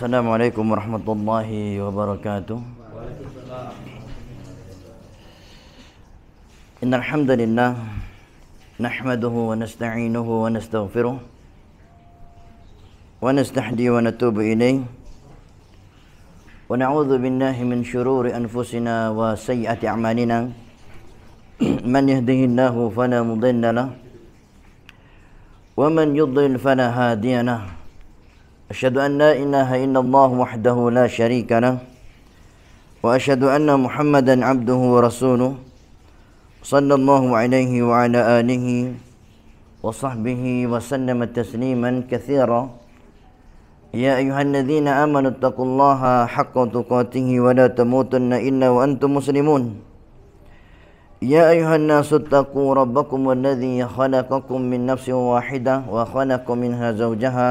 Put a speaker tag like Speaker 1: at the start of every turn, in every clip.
Speaker 1: السلام عليكم ورحمة الله وبركاته إن الحمد لله نحمده ونستعينه ونستغفره ونستحدي ونتوب إليه ونعوذ بالله من شرور أنفسنا وسيئة أعمالنا من يهده الله فلا مضل له ومن يضلل فلا هادي له أشهد أن لا إله إلا الله وحده لا شريك له وأشهد أن محمدا عبده ورسوله صلى الله عليه وعلى آله وصحبه وسلم تسليما كثيرا يا أيها الذين آمنوا اتقوا الله حق تقاته ولا تموتن إلا وأنتم مسلمون يا أيها الناس اتقوا ربكم الذي خلقكم من نفس واحدة وخلق منها زوجها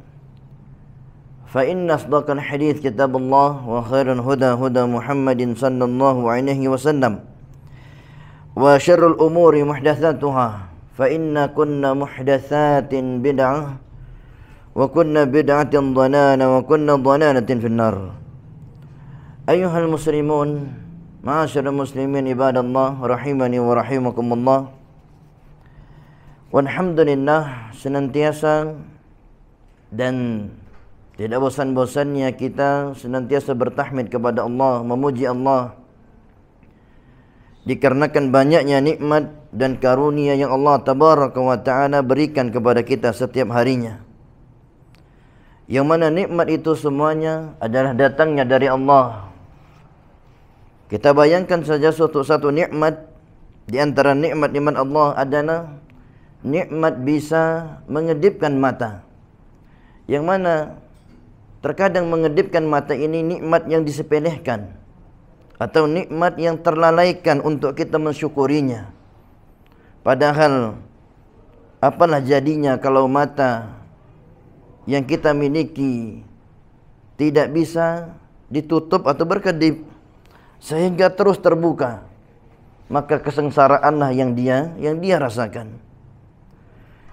Speaker 1: فإن أصدق الحديث كتاب الله وخير الهدى هدى محمد صلى الله عليه وسلم وشر الأمور محدثاتها فإن كنا محدثات بدعة وكنا بدعة ضنانة وكنا ضنانة في النار أيها المسلمون معاشر المسلمين عباد الله رحمني ورحمكم الله والحمد لله senantiasa dan Tidak bosan-bosannya kita senantiasa bertahmid kepada Allah, memuji Allah. Dikarenakan banyaknya nikmat dan karunia yang Allah Tabaraka wa Ta'ala berikan kepada kita setiap harinya. Yang mana nikmat itu semuanya adalah datangnya dari Allah. Kita bayangkan saja suatu satu nikmat di antara nikmat iman Allah adalah nikmat bisa mengedipkan mata. Yang mana terkadang mengedipkan mata ini nikmat yang disepelehkan atau nikmat yang terlalaikan untuk kita mensyukurinya. Padahal apalah jadinya kalau mata yang kita miliki tidak bisa ditutup atau berkedip sehingga terus terbuka maka kesengsaraanlah yang dia yang dia rasakan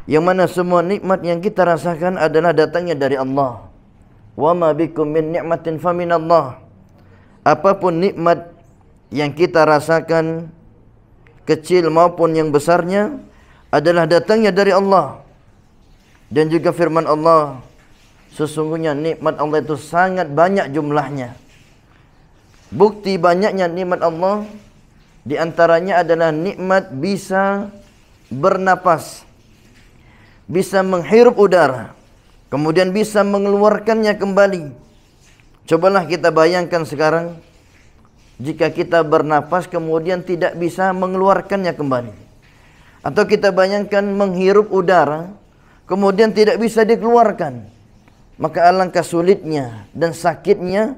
Speaker 1: yang mana semua nikmat yang kita rasakan adalah datangnya dari Allah wa ma bikum min ni'matin fa min Allah apapun nikmat yang kita rasakan kecil maupun yang besarnya adalah datangnya dari Allah dan juga firman Allah sesungguhnya nikmat Allah itu sangat banyak jumlahnya bukti banyaknya nikmat Allah di antaranya adalah nikmat bisa bernapas bisa menghirup udara kemudian bisa mengeluarkannya kembali. Cobalah kita bayangkan sekarang jika kita bernapas kemudian tidak bisa mengeluarkannya kembali. Atau kita bayangkan menghirup udara kemudian tidak bisa dikeluarkan. Maka alangkah sulitnya dan sakitnya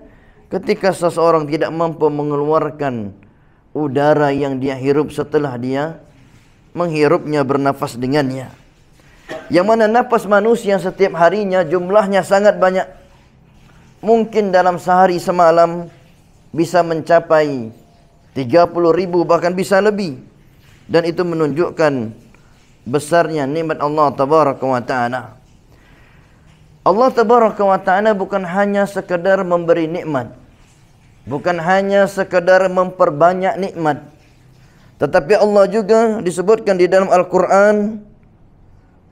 Speaker 1: ketika seseorang tidak mampu mengeluarkan udara yang dia hirup setelah dia menghirupnya bernafas dengannya. Yang mana nafas manusia setiap harinya jumlahnya sangat banyak. Mungkin dalam sehari semalam bisa mencapai 30 ribu bahkan bisa lebih. Dan itu menunjukkan besarnya nikmat Allah Tabaraka wa Ta'ala. Allah Tabaraka wa Ta'ala bukan hanya sekadar memberi nikmat. Bukan hanya sekadar memperbanyak nikmat. Tetapi Allah juga disebutkan di dalam Al-Quran. Al-Quran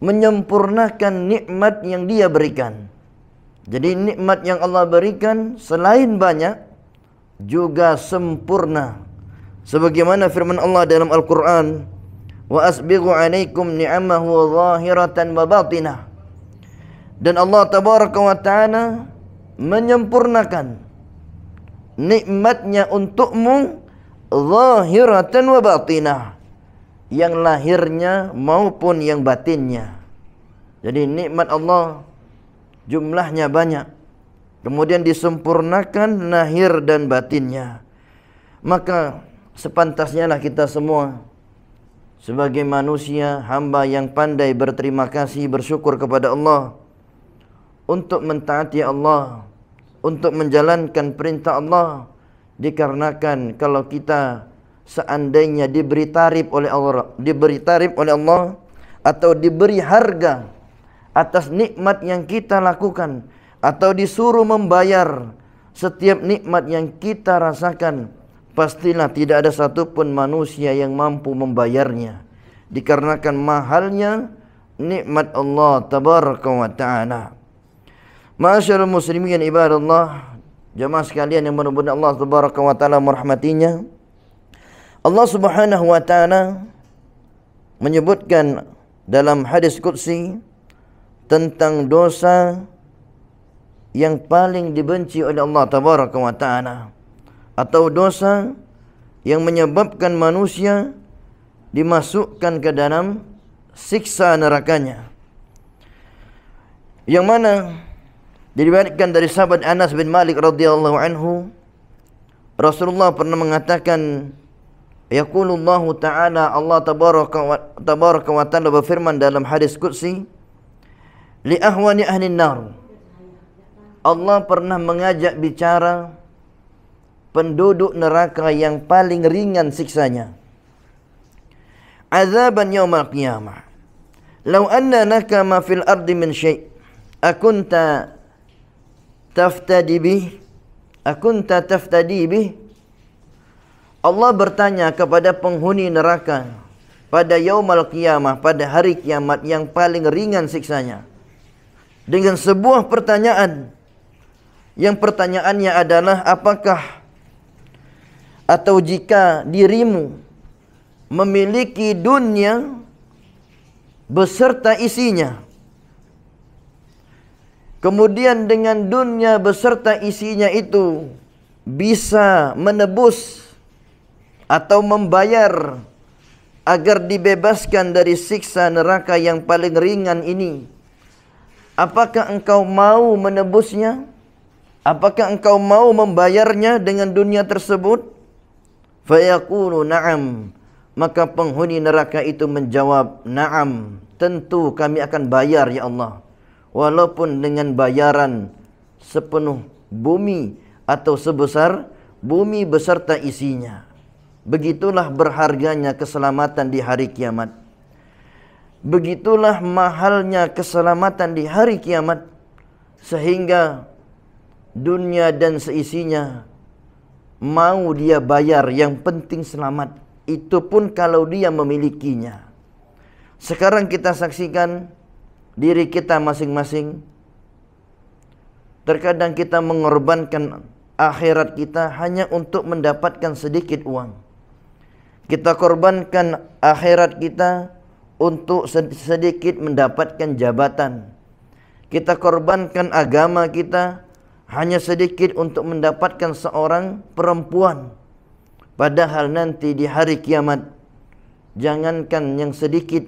Speaker 1: menyempurnakan nikmat yang dia berikan. Jadi nikmat yang Allah berikan selain banyak juga sempurna. Sebagaimana firman Allah dalam Al-Quran, wa asbighu alaikum ni'amahu zahiratan wa batinah. Dan Allah tabaraka wa ta'ala menyempurnakan nikmatnya untukmu zahiratan wa batinah yang lahirnya maupun yang batinnya. Jadi nikmat Allah jumlahnya banyak. Kemudian disempurnakan lahir dan batinnya. Maka sepantasnya lah kita semua sebagai manusia hamba yang pandai berterima kasih bersyukur kepada Allah untuk mentaati Allah untuk menjalankan perintah Allah dikarenakan kalau kita seandainya diberi tarif oleh Allah diberi tarif oleh Allah atau diberi harga atas nikmat yang kita lakukan atau disuruh membayar setiap nikmat yang kita rasakan pastilah tidak ada satupun manusia yang mampu membayarnya dikarenakan mahalnya nikmat Allah tabaraka wa taala Masyaallah Ma muslimin ibadallah jemaah sekalian yang benar Allah tabaraka wa taala merahmatinya Allah Subhanahu wa taala menyebutkan dalam hadis qudsi tentang dosa yang paling dibenci oleh Allah tabaraka wa taala atau dosa yang menyebabkan manusia dimasukkan ke dalam siksa nerakanya yang mana diriwayatkan dari sahabat Anas bin Malik radhiyallahu anhu Rasulullah pernah mengatakan Yaqulullah Ta'ala Allah Tabaraka wa, tabaraka wa Ta'ala berfirman dalam hadis Qudsi Li ahwani ahli nar Allah pernah mengajak bicara penduduk neraka yang paling ringan siksanya Azaban yawmal qiyamah Lau anna nakama fil ardi min syai' Akunta taftadi bih Akunta taftadi bih Allah bertanya kepada penghuni neraka pada yaumul qiyamah pada hari kiamat yang paling ringan siksanya dengan sebuah pertanyaan yang pertanyaannya adalah apakah atau jika dirimu memiliki dunia beserta isinya kemudian dengan dunia beserta isinya itu bisa menebus atau membayar agar dibebaskan dari siksa neraka yang paling ringan ini? Apakah engkau mau menebusnya? Apakah engkau mau membayarnya dengan dunia tersebut? Fayaqulu na'am. Maka penghuni neraka itu menjawab, na'am. Tentu kami akan bayar, Ya Allah. Walaupun dengan bayaran sepenuh bumi atau sebesar bumi beserta isinya. Begitulah berharganya keselamatan di hari kiamat. Begitulah mahalnya keselamatan di hari kiamat sehingga dunia dan seisinya mau dia bayar yang penting selamat itu pun kalau dia memilikinya. Sekarang kita saksikan diri kita masing-masing. Terkadang kita mengorbankan akhirat kita hanya untuk mendapatkan sedikit uang kita korbankan akhirat kita untuk sedikit mendapatkan jabatan. Kita korbankan agama kita hanya sedikit untuk mendapatkan seorang perempuan. Padahal nanti di hari kiamat, jangankan yang sedikit,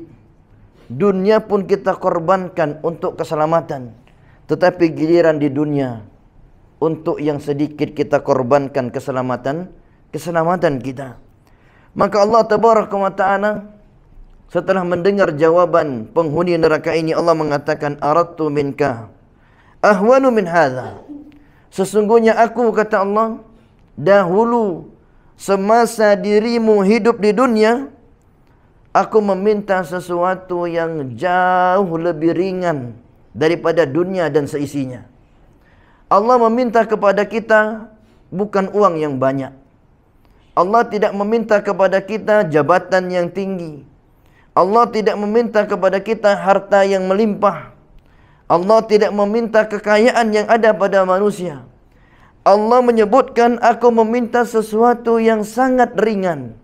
Speaker 1: dunia pun kita korbankan untuk keselamatan. Tetapi giliran di dunia, untuk yang sedikit kita korbankan keselamatan, keselamatan kita. Maka Allah tabaraka wa ta'ala setelah mendengar jawaban penghuni neraka ini Allah mengatakan aradtu minka ahwanu min hadha. Sesungguhnya aku kata Allah dahulu semasa dirimu hidup di dunia aku meminta sesuatu yang jauh lebih ringan daripada dunia dan seisinya. Allah meminta kepada kita bukan uang yang banyak. Allah tidak meminta kepada kita jabatan yang tinggi. Allah tidak meminta kepada kita harta yang melimpah. Allah tidak meminta kekayaan yang ada pada manusia. Allah menyebutkan aku meminta sesuatu yang sangat ringan.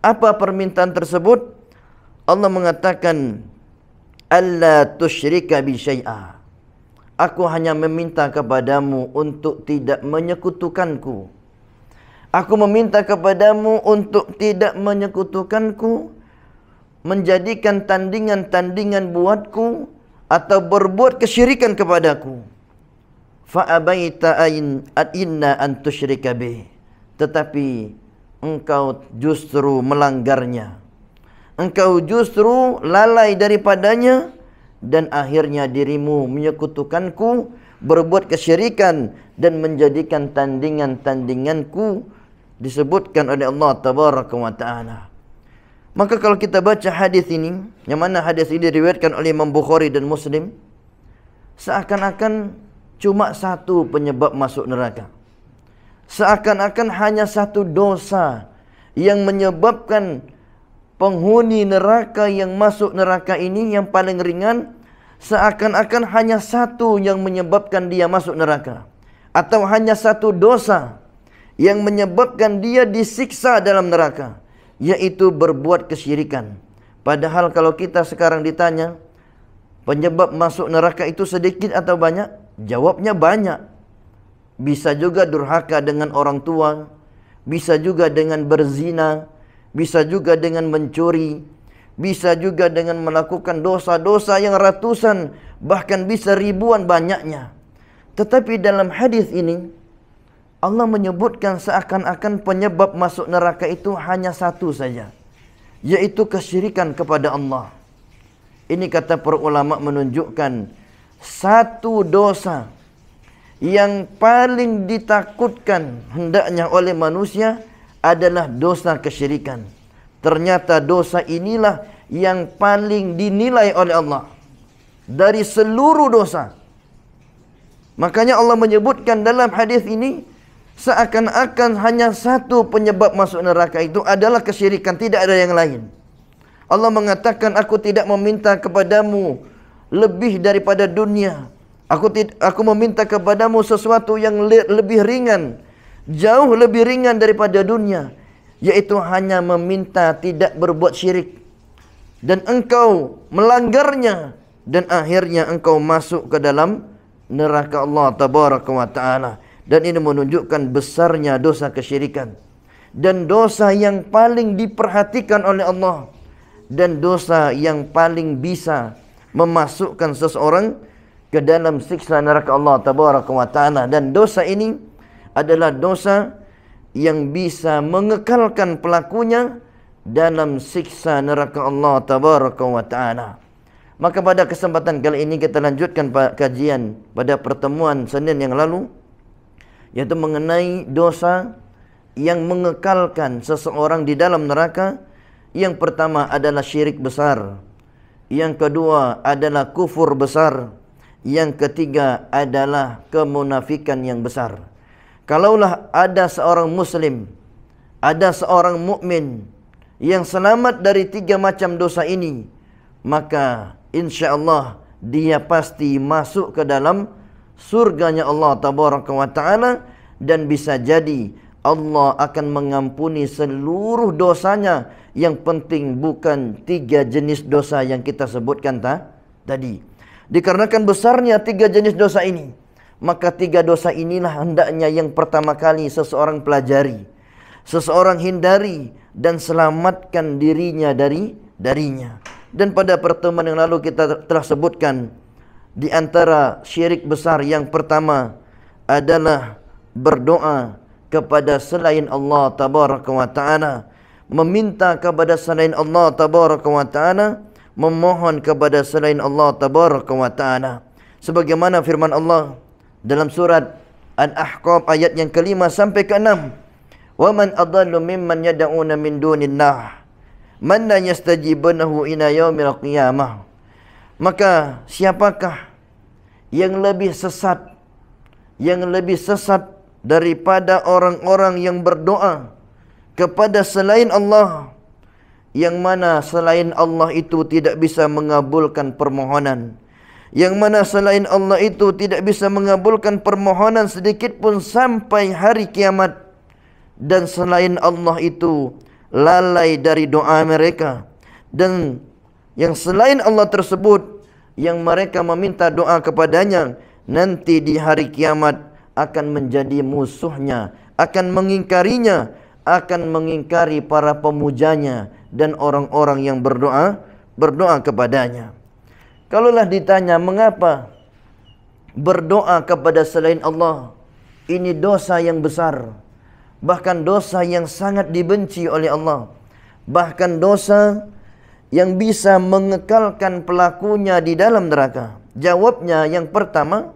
Speaker 1: Apa permintaan tersebut? Allah mengatakan Allah tushrika bi syai'a. Aku hanya meminta kepadamu untuk tidak menyekutukanku. Aku meminta kepadamu untuk tidak menyekutukanku, menjadikan tandingan-tandingan buatku atau berbuat kesyirikan kepadaku. Fa abaita ain at inna an bi. Tetapi engkau justru melanggarnya. Engkau justru lalai daripadanya dan akhirnya dirimu menyekutukanku, berbuat kesyirikan dan menjadikan tandingan-tandinganku disebutkan oleh Allah tabaraka wa taala maka kalau kita baca hadis ini yang mana hadis ini diriwayatkan oleh Imam Bukhari dan Muslim seakan-akan cuma satu penyebab masuk neraka seakan-akan hanya satu dosa yang menyebabkan penghuni neraka yang masuk neraka ini yang paling ringan seakan-akan hanya satu yang menyebabkan dia masuk neraka atau hanya satu dosa yang menyebabkan dia disiksa dalam neraka yaitu berbuat kesyirikan padahal kalau kita sekarang ditanya penyebab masuk neraka itu sedikit atau banyak jawabnya banyak bisa juga durhaka dengan orang tua bisa juga dengan berzina bisa juga dengan mencuri bisa juga dengan melakukan dosa-dosa yang ratusan bahkan bisa ribuan banyaknya tetapi dalam hadis ini Allah menyebutkan seakan-akan penyebab masuk neraka itu hanya satu saja yaitu kesyirikan kepada Allah. Ini kata para ulama menunjukkan satu dosa yang paling ditakutkan hendaknya oleh manusia adalah dosa kesyirikan. Ternyata dosa inilah yang paling dinilai oleh Allah dari seluruh dosa. Makanya Allah menyebutkan dalam hadis ini seakan-akan hanya satu penyebab masuk neraka itu adalah kesyirikan tidak ada yang lain Allah mengatakan aku tidak meminta kepadamu lebih daripada dunia aku aku meminta kepadamu sesuatu yang le lebih ringan jauh lebih ringan daripada dunia yaitu hanya meminta tidak berbuat syirik dan engkau melanggarnya dan akhirnya engkau masuk ke dalam neraka Allah tabaraka wa taala dan ini menunjukkan besarnya dosa kesyirikan. Dan dosa yang paling diperhatikan oleh Allah. Dan dosa yang paling bisa memasukkan seseorang ke dalam siksa neraka Allah tabaraka wa taala dan dosa ini adalah dosa yang bisa mengekalkan pelakunya dalam siksa neraka Allah tabaraka wa taala maka pada kesempatan kali ini kita lanjutkan kajian pada pertemuan Senin yang lalu iaitu mengenai dosa yang mengekalkan seseorang di dalam neraka yang pertama adalah syirik besar yang kedua adalah kufur besar yang ketiga adalah kemunafikan yang besar kalaulah ada seorang muslim ada seorang mukmin yang selamat dari tiga macam dosa ini maka insyaallah dia pasti masuk ke dalam surganya Allah tabaraka wa taala dan bisa jadi Allah akan mengampuni seluruh dosanya yang penting bukan tiga jenis dosa yang kita sebutkan ta? tadi dikarenakan besarnya tiga jenis dosa ini maka tiga dosa inilah hendaknya yang pertama kali seseorang pelajari seseorang hindari dan selamatkan dirinya dari darinya dan pada pertemuan yang lalu kita telah sebutkan di antara syirik besar yang pertama adalah berdoa kepada selain Allah tabaraka wa taala meminta kepada selain Allah tabaraka wa taala memohon kepada selain Allah tabaraka wa taala sebagaimana firman Allah dalam surat Al-Ahqaf ayat yang kelima sampai ke enam wa man adallu mimman yad'una min dunillah man la yastajibunahu ila yaumil qiyamah Maka siapakah yang lebih sesat yang lebih sesat daripada orang-orang yang berdoa kepada selain Allah yang mana selain Allah itu tidak bisa mengabulkan permohonan yang mana selain Allah itu tidak bisa mengabulkan permohonan sedikit pun sampai hari kiamat dan selain Allah itu lalai dari doa mereka dan yang selain Allah tersebut yang mereka meminta doa kepadanya nanti di hari kiamat akan menjadi musuhnya akan mengingkarinya akan mengingkari para pemujanya dan orang-orang yang berdoa berdoa kepadanya kalaulah ditanya mengapa berdoa kepada selain Allah ini dosa yang besar bahkan dosa yang sangat dibenci oleh Allah bahkan dosa yang bisa mengekalkan pelakunya di dalam neraka? Jawabnya yang pertama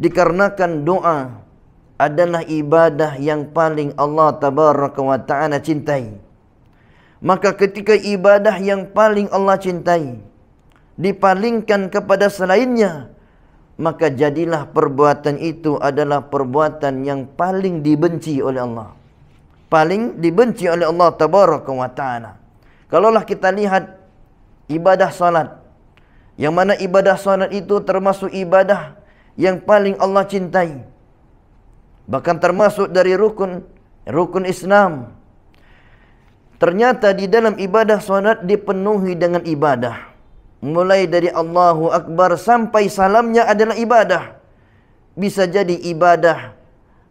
Speaker 1: dikarenakan doa adalah ibadah yang paling Allah Tabaraka wa Ta'ala cintai. Maka ketika ibadah yang paling Allah cintai dipalingkan kepada selainnya, maka jadilah perbuatan itu adalah perbuatan yang paling dibenci oleh Allah. Paling dibenci oleh Allah Tabaraka wa Ta'ala. Kalaulah kita lihat ibadah salat yang mana ibadah salat itu termasuk ibadah yang paling Allah cintai. Bahkan termasuk dari rukun rukun Islam. Ternyata di dalam ibadah salat dipenuhi dengan ibadah. Mulai dari Allahu Akbar sampai salamnya adalah ibadah. Bisa jadi ibadah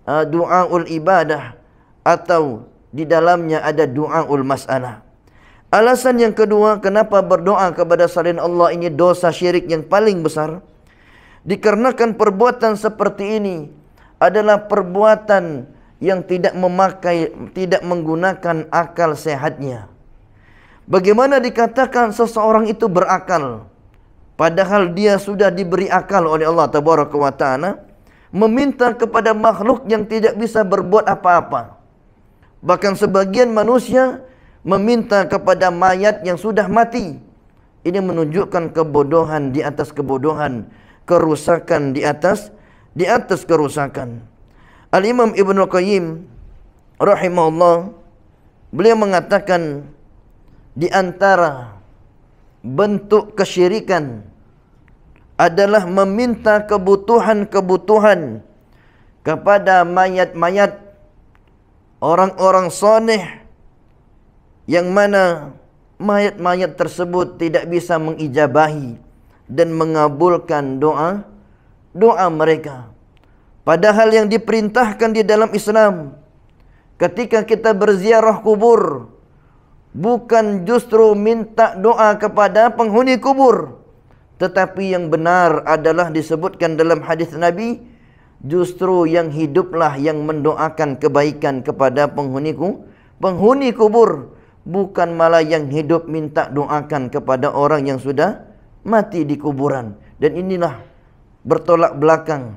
Speaker 1: uh, doaul ibadah atau di dalamnya ada doaul masalah. Alasan yang kedua kenapa berdoa kepada salin Allah ini dosa syirik yang paling besar dikarenakan perbuatan seperti ini adalah perbuatan yang tidak memakai tidak menggunakan akal sehatnya. Bagaimana dikatakan seseorang itu berakal padahal dia sudah diberi akal oleh Allah tabaraka wa taala meminta kepada makhluk yang tidak bisa berbuat apa-apa. Bahkan sebagian manusia meminta kepada mayat yang sudah mati. Ini menunjukkan kebodohan di atas kebodohan, kerusakan di atas di atas kerusakan. Al Imam Ibnu Qayyim rahimahullah beliau mengatakan di antara bentuk kesyirikan adalah meminta kebutuhan-kebutuhan kepada mayat-mayat orang-orang soleh yang mana mayat-mayat tersebut tidak bisa mengijabahi dan mengabulkan doa doa mereka padahal yang diperintahkan di dalam Islam ketika kita berziarah kubur bukan justru minta doa kepada penghuni kubur tetapi yang benar adalah disebutkan dalam hadis Nabi justru yang hiduplah yang mendoakan kebaikan kepada penghuni penghuni kubur bukan malah yang hidup minta doakan kepada orang yang sudah mati di kuburan dan inilah bertolak belakang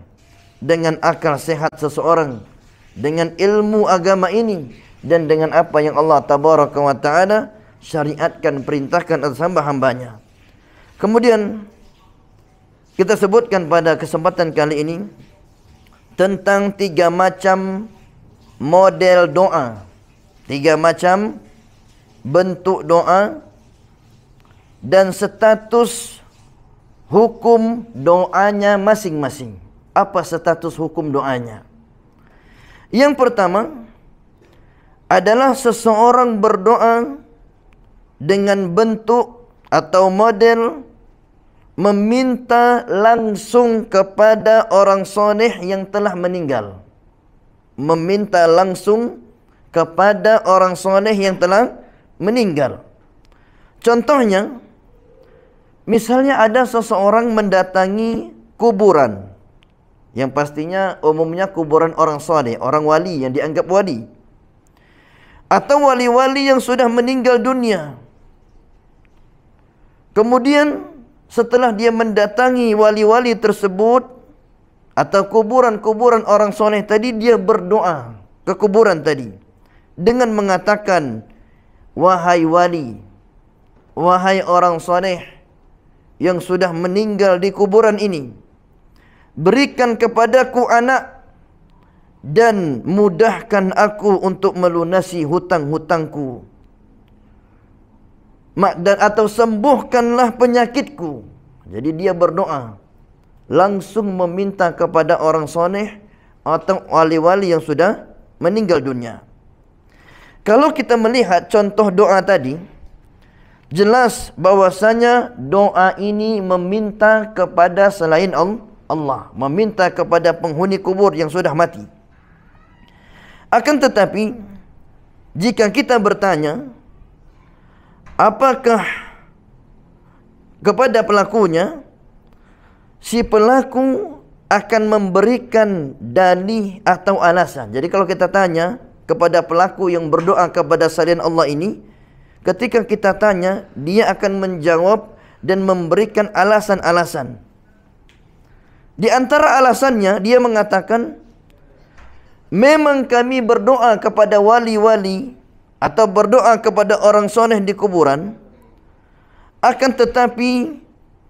Speaker 1: dengan akal sehat seseorang dengan ilmu agama ini dan dengan apa yang Allah tabaraka wa taala syariatkan perintahkan atas hamba-hambanya kemudian kita sebutkan pada kesempatan kali ini tentang tiga macam model doa tiga macam bentuk doa dan status hukum doanya masing-masing. Apa status hukum doanya? Yang pertama adalah seseorang berdoa dengan bentuk atau model meminta langsung kepada orang soleh yang telah meninggal. Meminta langsung kepada orang soleh yang telah meninggal. Contohnya, misalnya ada seseorang mendatangi kuburan. Yang pastinya umumnya kuburan orang soleh, orang wali yang dianggap wali. Atau wali-wali yang sudah meninggal dunia. Kemudian setelah dia mendatangi wali-wali tersebut atau kuburan-kuburan orang soleh tadi dia berdoa ke kuburan tadi dengan mengatakan Wahai wali Wahai orang soleh Yang sudah meninggal di kuburan ini Berikan kepadaku anak Dan mudahkan aku untuk melunasi hutang-hutangku dan atau sembuhkanlah penyakitku. Jadi dia berdoa langsung meminta kepada orang soneh atau wali-wali yang sudah meninggal dunia. Kalau kita melihat contoh doa tadi, jelas bahwasanya doa ini meminta kepada selain Allah, meminta kepada penghuni kubur yang sudah mati. Akan tetapi, jika kita bertanya, apakah kepada pelakunya si pelaku akan memberikan dalih atau alasan. Jadi kalau kita tanya, kepada pelaku yang berdoa kepada salian Allah ini ketika kita tanya dia akan menjawab dan memberikan alasan-alasan di antara alasannya dia mengatakan memang kami berdoa kepada wali-wali atau berdoa kepada orang soleh di kuburan akan tetapi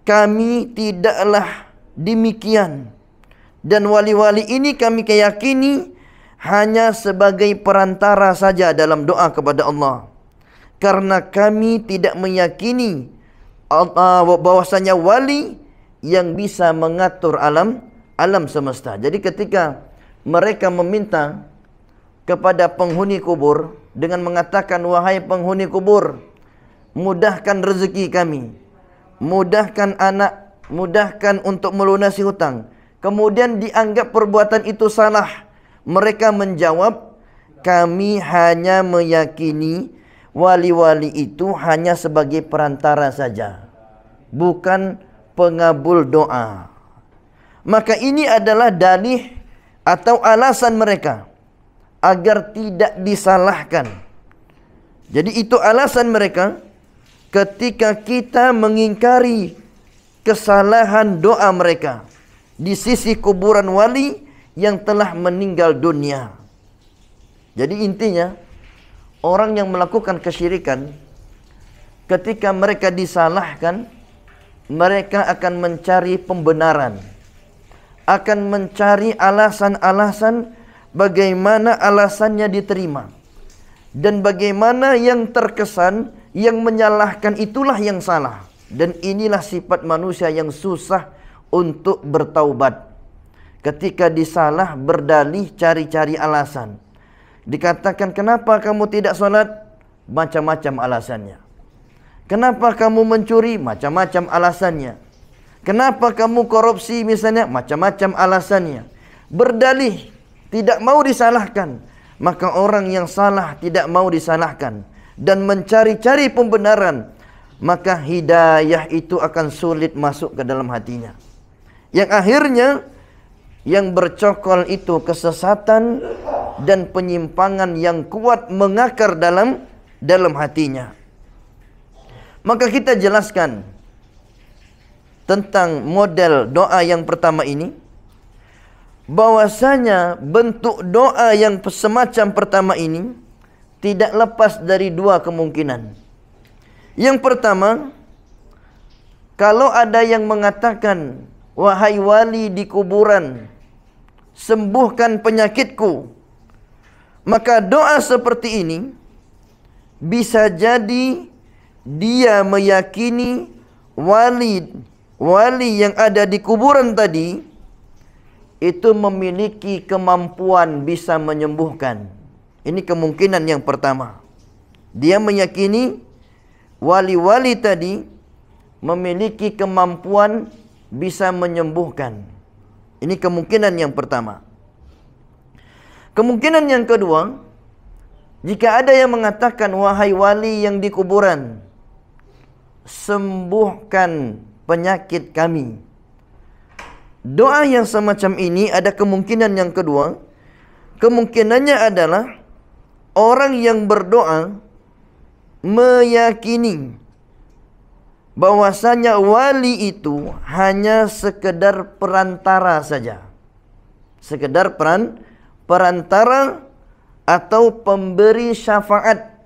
Speaker 1: kami tidaklah demikian dan wali-wali ini kami keyakini hanya sebagai perantara saja dalam doa kepada Allah karena kami tidak meyakini bahwasanya wali yang bisa mengatur alam alam semesta. Jadi ketika mereka meminta kepada penghuni kubur dengan mengatakan wahai penghuni kubur mudahkan rezeki kami. Mudahkan anak, mudahkan untuk melunasi hutang. Kemudian dianggap perbuatan itu salah. Mereka menjawab kami hanya meyakini wali-wali itu hanya sebagai perantara saja bukan pengabul doa. Maka ini adalah dalih atau alasan mereka agar tidak disalahkan. Jadi itu alasan mereka ketika kita mengingkari kesalahan doa mereka di sisi kuburan wali yang telah meninggal dunia. Jadi intinya orang yang melakukan kesyirikan ketika mereka disalahkan mereka akan mencari pembenaran akan mencari alasan-alasan bagaimana alasannya diterima dan bagaimana yang terkesan yang menyalahkan itulah yang salah dan inilah sifat manusia yang susah untuk bertaubat ketika disalah berdalih cari-cari alasan. Dikatakan kenapa kamu tidak solat? Macam-macam alasannya. Kenapa kamu mencuri? Macam-macam alasannya. Kenapa kamu korupsi misalnya? Macam-macam alasannya. Berdalih tidak mau disalahkan. Maka orang yang salah tidak mau disalahkan. Dan mencari-cari pembenaran. Maka hidayah itu akan sulit masuk ke dalam hatinya. Yang akhirnya yang bercokol itu kesesatan dan penyimpangan yang kuat mengakar dalam dalam hatinya. Maka kita jelaskan tentang model doa yang pertama ini bahwasanya bentuk doa yang semacam pertama ini tidak lepas dari dua kemungkinan. Yang pertama, kalau ada yang mengatakan wahai wali di kuburan sembuhkan penyakitku. Maka doa seperti ini bisa jadi dia meyakini wali wali yang ada di kuburan tadi itu memiliki kemampuan bisa menyembuhkan. Ini kemungkinan yang pertama. Dia meyakini wali-wali tadi memiliki kemampuan bisa menyembuhkan. Ini kemungkinan yang pertama. Kemungkinan yang kedua, jika ada yang mengatakan wahai wali yang di kuburan, sembuhkan penyakit kami. Doa yang semacam ini ada kemungkinan yang kedua. Kemungkinannya adalah orang yang berdoa meyakini bahwasanya wali itu hanya sekedar perantara saja sekedar peran perantara atau pemberi syafaat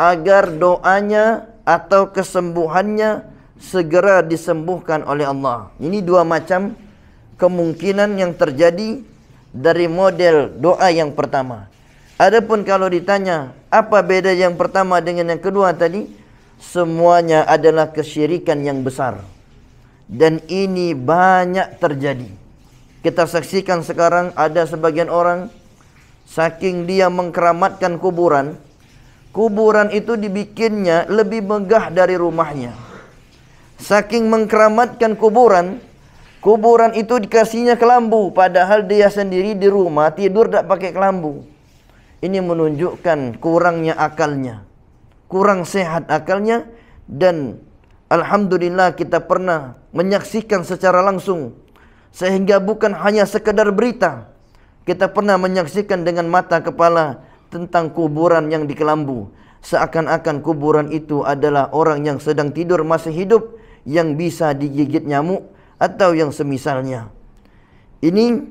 Speaker 1: agar doanya atau kesembuhannya segera disembuhkan oleh Allah. Ini dua macam kemungkinan yang terjadi dari model doa yang pertama. Adapun kalau ditanya apa beda yang pertama dengan yang kedua tadi, semuanya adalah kesyirikan yang besar. Dan ini banyak terjadi. Kita saksikan sekarang ada sebagian orang saking dia mengkeramatkan kuburan, kuburan itu dibikinnya lebih megah dari rumahnya. Saking mengkeramatkan kuburan, kuburan itu dikasihnya kelambu padahal dia sendiri di rumah tidur tidak pakai kelambu. Ini menunjukkan kurangnya akalnya. kurang sehat akalnya dan alhamdulillah kita pernah menyaksikan secara langsung sehingga bukan hanya sekedar berita kita pernah menyaksikan dengan mata kepala tentang kuburan yang dikelambu seakan-akan kuburan itu adalah orang yang sedang tidur masih hidup yang bisa digigit nyamuk atau yang semisalnya ini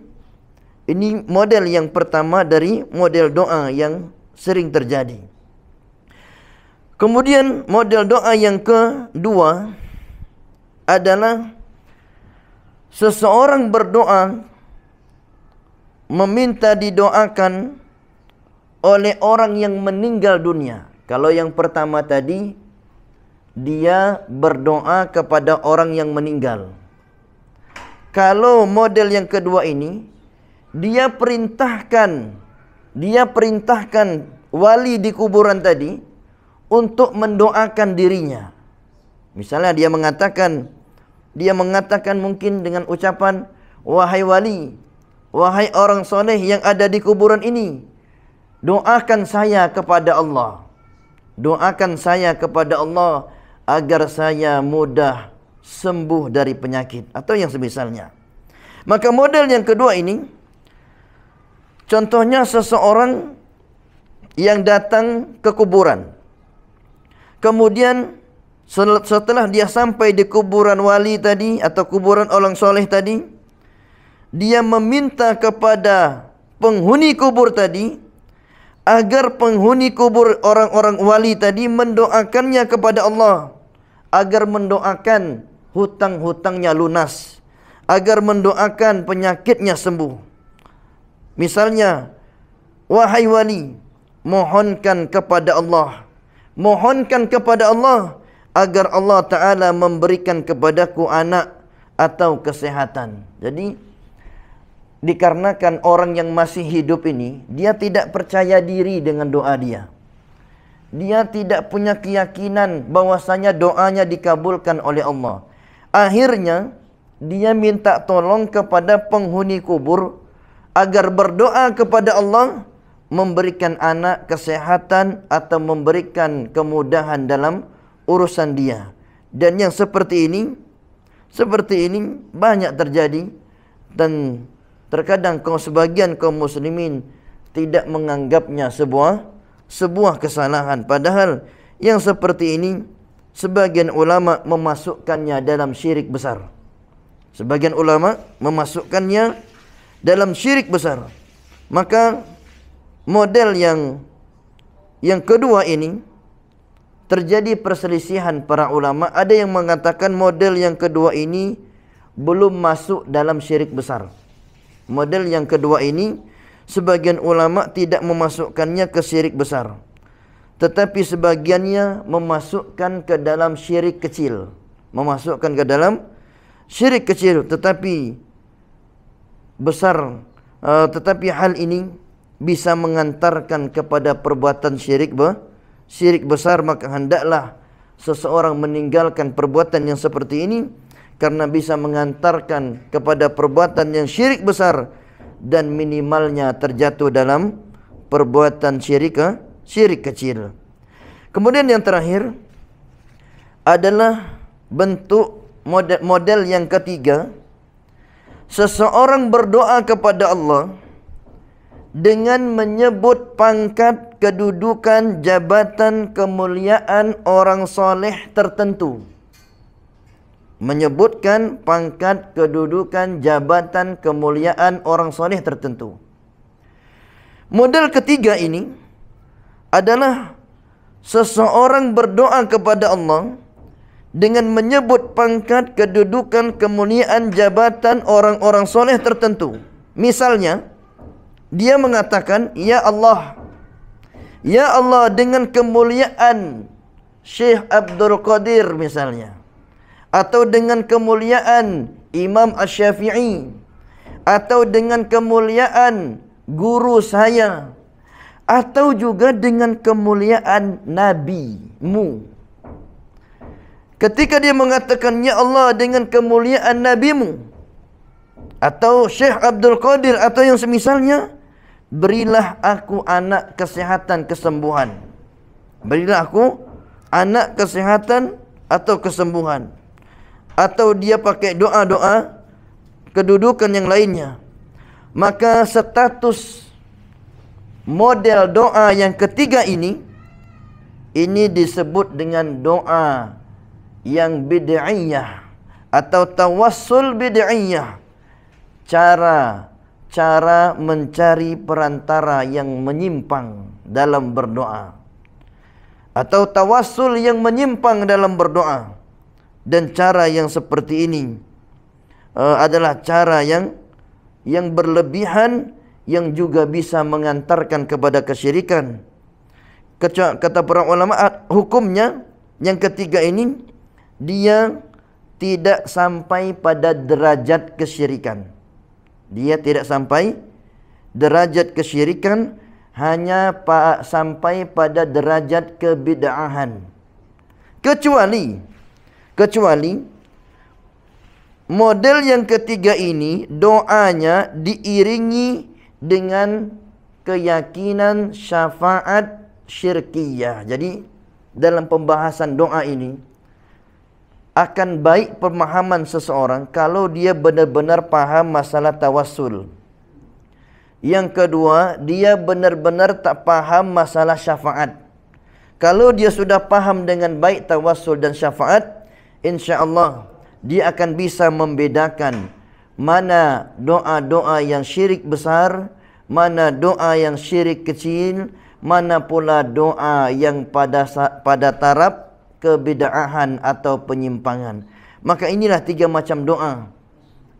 Speaker 1: ini model yang pertama dari model doa yang sering terjadi Kemudian model doa yang kedua adalah seseorang berdoa meminta didoakan oleh orang yang meninggal dunia. Kalau yang pertama tadi dia berdoa kepada orang yang meninggal. Kalau model yang kedua ini dia perintahkan dia perintahkan wali di kuburan tadi untuk mendoakan dirinya. Misalnya dia mengatakan, dia mengatakan mungkin dengan ucapan, Wahai wali, wahai orang soleh yang ada di kuburan ini, doakan saya kepada Allah. Doakan saya kepada Allah agar saya mudah sembuh dari penyakit atau yang semisalnya. Maka model yang kedua ini, contohnya seseorang yang datang ke kuburan. Kemudian setelah dia sampai di kuburan wali tadi atau kuburan orang soleh tadi, dia meminta kepada penghuni kubur tadi agar penghuni kubur orang-orang wali tadi mendoakannya kepada Allah agar mendoakan hutang-hutangnya lunas, agar mendoakan penyakitnya sembuh. Misalnya, wahai wali, mohonkan kepada Allah mohonkan kepada Allah agar Allah Taala memberikan kepadaku anak atau kesehatan. Jadi dikarenakan orang yang masih hidup ini dia tidak percaya diri dengan doa dia. Dia tidak punya keyakinan bahwasanya doanya dikabulkan oleh Allah. Akhirnya dia minta tolong kepada penghuni kubur agar berdoa kepada Allah memberikan anak kesehatan atau memberikan kemudahan dalam urusan dia. Dan yang seperti ini, seperti ini banyak terjadi dan terkadang kaum sebagian kaum muslimin tidak menganggapnya sebuah sebuah kesalahan. Padahal yang seperti ini sebagian ulama memasukkannya dalam syirik besar. Sebagian ulama memasukkannya dalam syirik besar. Maka model yang yang kedua ini terjadi perselisihan para ulama ada yang mengatakan model yang kedua ini belum masuk dalam syirik besar model yang kedua ini sebagian ulama tidak memasukkannya ke syirik besar tetapi sebagiannya memasukkan ke dalam syirik kecil memasukkan ke dalam syirik kecil tetapi besar uh, tetapi hal ini bisa mengantarkan kepada perbuatan syirik be syirik besar maka hendaklah seseorang meninggalkan perbuatan yang seperti ini karena bisa mengantarkan kepada perbuatan yang syirik besar dan minimalnya terjatuh dalam perbuatan syirik syirik kecil. Kemudian yang terakhir adalah bentuk model, model yang ketiga seseorang berdoa kepada Allah dengan menyebut pangkat kedudukan jabatan kemuliaan orang soleh tertentu menyebutkan pangkat kedudukan jabatan kemuliaan orang soleh tertentu model ketiga ini adalah seseorang berdoa kepada Allah dengan menyebut pangkat kedudukan kemuliaan jabatan orang-orang soleh tertentu misalnya dia mengatakan ya Allah ya Allah dengan kemuliaan Syekh Abdul Qadir misalnya atau dengan kemuliaan Imam ash syafii atau dengan kemuliaan guru saya atau juga dengan kemuliaan nabimu ketika dia mengatakan ya Allah dengan kemuliaan nabimu atau Syekh Abdul Qadir atau yang semisalnya berilah aku anak kesihatan kesembuhan berilah aku anak kesihatan atau kesembuhan atau dia pakai doa-doa kedudukan yang lainnya maka status model doa yang ketiga ini ini disebut dengan doa yang bid'iyah atau tawassul bid'iyah cara cara mencari perantara yang menyimpang dalam berdoa atau tawassul yang menyimpang dalam berdoa dan cara yang seperti ini uh, adalah cara yang yang berlebihan yang juga bisa mengantarkan kepada kesyirikan Kecua, kata para ulama hukumnya yang ketiga ini dia tidak sampai pada derajat kesyirikan dia tidak sampai derajat kesyirikan hanya sampai pada derajat kebidaahan. Kecuali kecuali model yang ketiga ini doanya diiringi dengan keyakinan syafaat syirkiyah. Jadi dalam pembahasan doa ini akan baik pemahaman seseorang kalau dia benar-benar paham masalah tawassul. Yang kedua, dia benar-benar tak paham masalah syafaat. Kalau dia sudah paham dengan baik tawassul dan syafaat, insya-Allah dia akan bisa membedakan mana doa-doa yang syirik besar, mana doa yang syirik kecil, mana pula doa yang pada pada taraf kebidaahan atau penyimpangan. Maka inilah tiga macam doa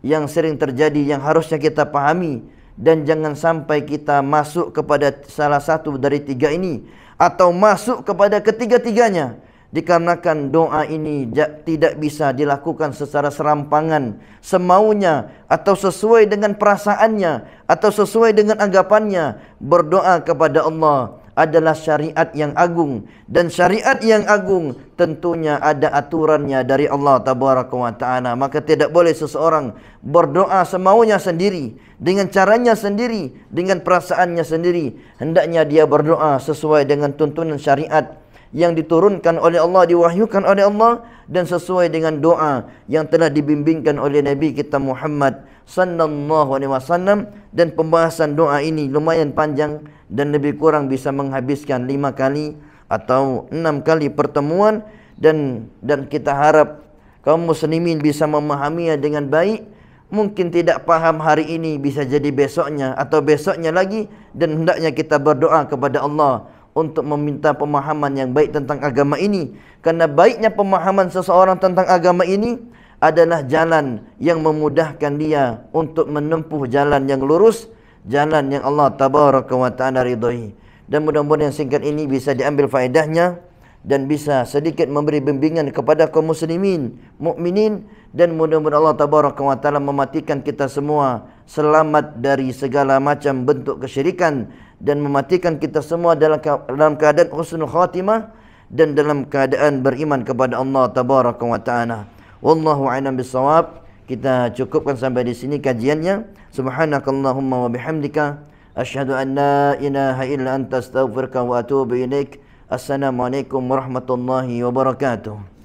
Speaker 1: yang sering terjadi yang harusnya kita pahami dan jangan sampai kita masuk kepada salah satu dari tiga ini atau masuk kepada ketiga-tiganya dikarenakan doa ini tidak bisa dilakukan secara serampangan semaunya atau sesuai dengan perasaannya atau sesuai dengan anggapannya berdoa kepada Allah adalah syariat yang agung dan syariat yang agung tentunya ada aturannya dari Allah tabaraka wa taala maka tidak boleh seseorang berdoa semaunya sendiri dengan caranya sendiri dengan perasaannya sendiri hendaknya dia berdoa sesuai dengan tuntunan syariat yang diturunkan oleh Allah diwahyukan oleh Allah dan sesuai dengan doa yang telah dibimbingkan oleh Nabi kita Muhammad sallallahu alaihi wasallam dan pembahasan doa ini lumayan panjang dan lebih kurang bisa menghabiskan lima kali atau enam kali pertemuan dan dan kita harap kaum muslimin bisa memahaminya dengan baik mungkin tidak paham hari ini bisa jadi besoknya atau besoknya lagi dan hendaknya kita berdoa kepada Allah untuk meminta pemahaman yang baik tentang agama ini. Karena baiknya pemahaman seseorang tentang agama ini adalah jalan yang memudahkan dia untuk menempuh jalan yang lurus, jalan yang Allah tabaraka wa ta'ala ridhoi. Dan mudah-mudahan yang singkat ini bisa diambil faedahnya dan bisa sedikit memberi bimbingan kepada kaum muslimin, mukminin dan mudah-mudahan Allah tabaraka wa ta'ala mematikan kita semua selamat dari segala macam bentuk kesyirikan dan mematikan kita semua dalam dalam keadaan husnul khatimah dan dalam keadaan beriman kepada Allah tabaraka wa taala wallahu a'lam bisawab kita cukupkan sampai di sini kajiannya subhanakallahumma wa bihamdika asyhadu an la ilaha illa anta astaghfiruka wa atubu ilaik assalamu alaikum warahmatullahi wabarakatuh